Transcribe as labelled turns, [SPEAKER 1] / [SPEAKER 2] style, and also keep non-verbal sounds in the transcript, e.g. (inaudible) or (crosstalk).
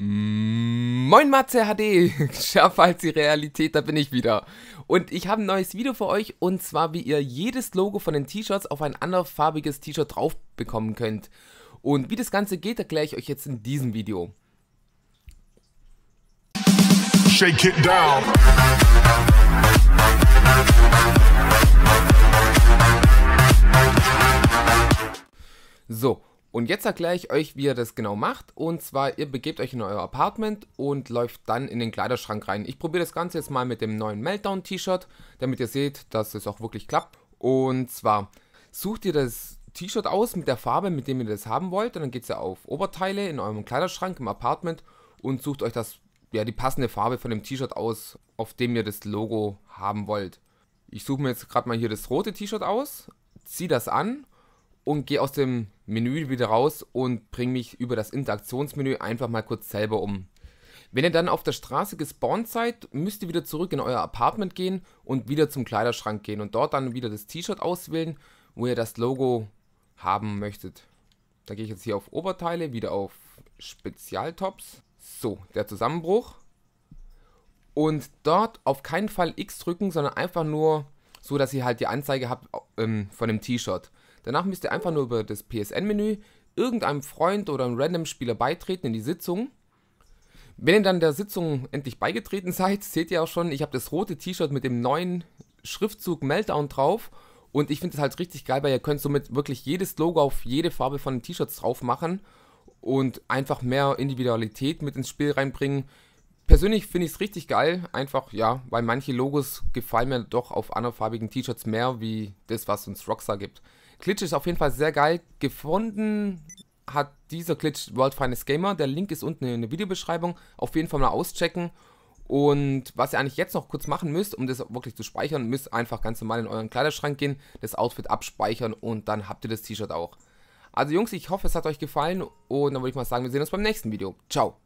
[SPEAKER 1] Moin Matze HD, schärfer (laughs) als die Realität, da bin ich wieder. Und ich habe ein neues Video für euch und zwar wie ihr jedes Logo von den T-Shirts auf ein anderfarbiges T-Shirt drauf bekommen könnt. Und wie das Ganze geht, erkläre ich euch jetzt in diesem Video. Shake it down. So, und jetzt erkläre ich euch, wie ihr das genau macht. Und zwar, ihr begebt euch in euer Apartment und läuft dann in den Kleiderschrank rein. Ich probiere das Ganze jetzt mal mit dem neuen Meltdown-T-Shirt, damit ihr seht, dass es auch wirklich klappt. Und zwar, sucht ihr das T-Shirt aus mit der Farbe, mit dem ihr das haben wollt. Und dann geht ihr auf Oberteile in eurem Kleiderschrank im Apartment und sucht euch das, ja, die passende Farbe von dem T-Shirt aus, auf dem ihr das Logo haben wollt. Ich suche mir jetzt gerade mal hier das rote T-Shirt aus, ziehe das an und gehe aus dem Menü wieder raus und bringe mich über das Interaktionsmenü einfach mal kurz selber um. Wenn ihr dann auf der Straße gespawnt seid, müsst ihr wieder zurück in euer Apartment gehen und wieder zum Kleiderschrank gehen und dort dann wieder das T-Shirt auswählen, wo ihr das Logo haben möchtet. Da gehe ich jetzt hier auf Oberteile, wieder auf Spezialtops. So, der Zusammenbruch. Und dort auf keinen Fall X drücken, sondern einfach nur so, dass ihr halt die Anzeige habt ähm, von dem T-Shirt. Danach müsst ihr einfach nur über das PSN-Menü irgendeinem Freund oder einem random Spieler beitreten in die Sitzung. Wenn ihr dann der Sitzung endlich beigetreten (laughs) seid, seht ihr auch schon, ich habe das rote T-Shirt mit dem neuen Schriftzug Meltdown drauf. Und ich finde es halt richtig geil, weil ihr könnt somit wirklich jedes Logo auf jede Farbe von den T-Shirts drauf machen und einfach mehr Individualität mit ins Spiel reinbringen. Persönlich finde ich es richtig geil, einfach ja, weil manche Logos gefallen mir doch auf anderfarbigen T-Shirts mehr, wie das, was uns Rockstar gibt. Glitch ist auf jeden Fall sehr geil. Gefunden hat dieser Glitch World Finest Gamer. Der Link ist unten in der Videobeschreibung. Auf jeden Fall mal auschecken. Und was ihr eigentlich jetzt noch kurz machen müsst, um das wirklich zu speichern, müsst einfach ganz normal in euren Kleiderschrank gehen, das Outfit abspeichern und dann habt ihr das T-Shirt auch. Also Jungs, ich hoffe, es hat euch gefallen und dann würde ich mal sagen, wir sehen uns beim nächsten Video. Ciao!